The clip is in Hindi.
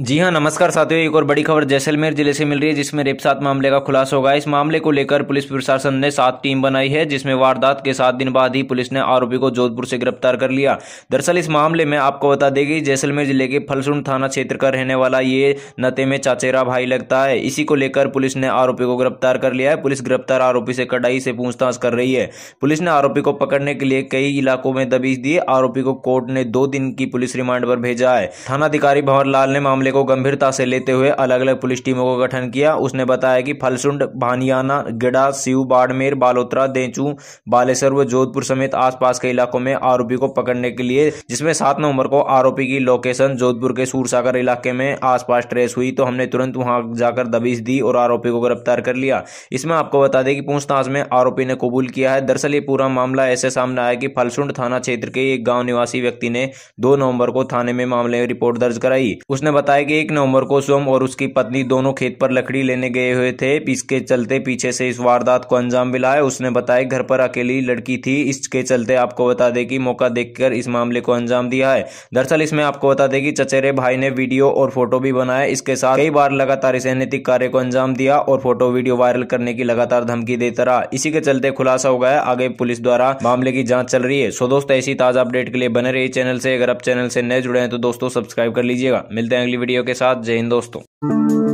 जी हाँ नमस्कार साथियों एक और बड़ी खबर जैसलमेर जिले से मिल रही है जिसमें रेपसात मामले का खुलासा होगा इस मामले को लेकर पुलिस प्रशासन ने सात टीम बनाई है जिसमें वारदात के सात दिन बाद ही पुलिस ने आरोपी को जोधपुर से गिरफ्तार कर लिया दरअसल इस मामले में आपको बता दें कि जैसलमेर जिले के फलसुंड थाना क्षेत्र का रहने वाला ये नते में चाचेरा भाई लगता है इसी को लेकर पुलिस ने आरोपी को गिरफ्तार कर लिया है पुलिस गिरफ्तार आरोपी से कड़ाई से पूछताछ कर रही है पुलिस ने आरोपी को पकड़ने के लिए कई इलाकों में दबीज दी आरोपी को कोर्ट ने दो दिन की पुलिस रिमांड पर भेजा है थानाधिकारी भंवर लाल ने मामले मामले को गंभीरता से लेते हुए अलग अलग पुलिस टीमों का गठन किया उसने बताया कि फलसुंड भानियाना गिडा सीव बाड़मेर बालोतरा देचू बालेश्वर व जोधपुर समेत आसपास के इलाकों में आरोपी को पकड़ने के लिए जिसमें सात नवंबर को आरोपी की लोकेशन जोधपुर के सूरसागर इलाके में आसपास ट्रेस हुई तो हमने तुरंत वहां जाकर दबीश दी और आरोपी को गिरफ्तार कर लिया इसमें आपको बता दें कि पूछताछ में आरोपी ने कबूल किया है दरअसल ये पूरा मामला ऐसे सामने आया कि फलसुंड थाना क्षेत्र के एक गाँव निवासी व्यक्ति ने दो नवंबर को थाने में मामले में रिपोर्ट दर्ज कराई उसने बताया बताया कि एक नवंबर को सोम और उसकी पत्नी दोनों खेत पर लकड़ी लेने गए हुए थे इसके चलते पीछे से इस वारदात को अंजाम मिला है उसने बताया घर पर अकेली लड़की थी इसके चलते आपको बता दें कि मौका देखकर इस मामले को अंजाम दिया है दरअसल इसमें आपको बता दें कि चचेरे भाई ने वीडियो और फोटो भी बनाया इसके साथ कई बार लगातार इस अनैतिक कार्य को अंजाम दिया और फोटो वीडियो वायरल करने की लगातार धमकी देता रहा इसी के चलते खुलासा हो गया आगे पुलिस द्वारा मामले की जाँच चल रही है सो दोस्तों ऐसी ताजा अपडेट के लिए बने रही चैनल से अगर आप चैनल से नए जुड़े हैं तो दोस्तों सब्सक्राइब कर लीजिएगा मिलते हैं अगली वीडियो के साथ जय हिंद दोस्तों